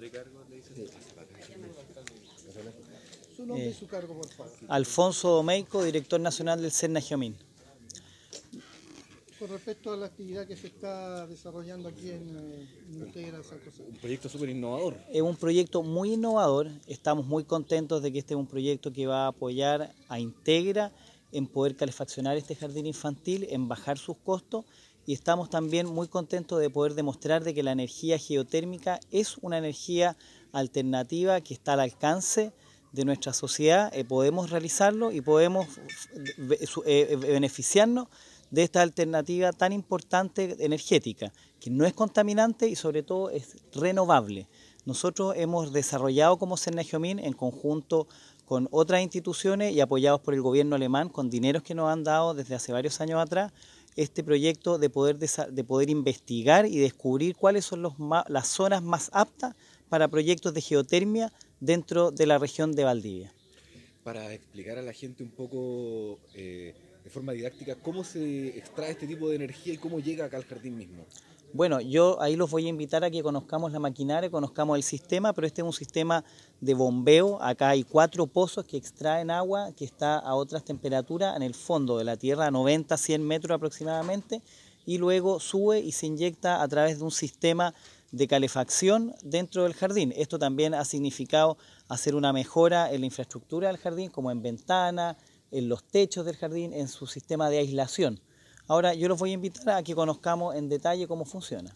Eh, Alfonso Domeico, director nacional del CERNA Geomín. Con respecto a la actividad que se está desarrollando aquí en eh, Integra, San Un proyecto súper innovador. Es un proyecto muy innovador. Estamos muy contentos de que este es un proyecto que va a apoyar a Integra en poder calefaccionar este jardín infantil, en bajar sus costos y estamos también muy contentos de poder demostrar de que la energía geotérmica es una energía alternativa que está al alcance de nuestra sociedad, eh, podemos realizarlo y podemos eh, eh, beneficiarnos de esta alternativa tan importante energética, que no es contaminante y sobre todo es renovable. Nosotros hemos desarrollado como MIN... en conjunto con otras instituciones y apoyados por el gobierno alemán con dineros que nos han dado desde hace varios años atrás este proyecto de poder, de poder investigar y descubrir cuáles son los las zonas más aptas para proyectos de geotermia dentro de la región de Valdivia. Para explicar a la gente un poco eh, de forma didáctica cómo se extrae este tipo de energía y cómo llega acá al jardín mismo. Bueno, yo ahí los voy a invitar a que conozcamos la maquinaria, conozcamos el sistema, pero este es un sistema de bombeo. Acá hay cuatro pozos que extraen agua que está a otras temperaturas en el fondo de la tierra, a 90, 100 metros aproximadamente, y luego sube y se inyecta a través de un sistema de calefacción dentro del jardín. Esto también ha significado hacer una mejora en la infraestructura del jardín, como en ventanas, en los techos del jardín, en su sistema de aislación. Ahora yo los voy a invitar a que conozcamos en detalle cómo funciona.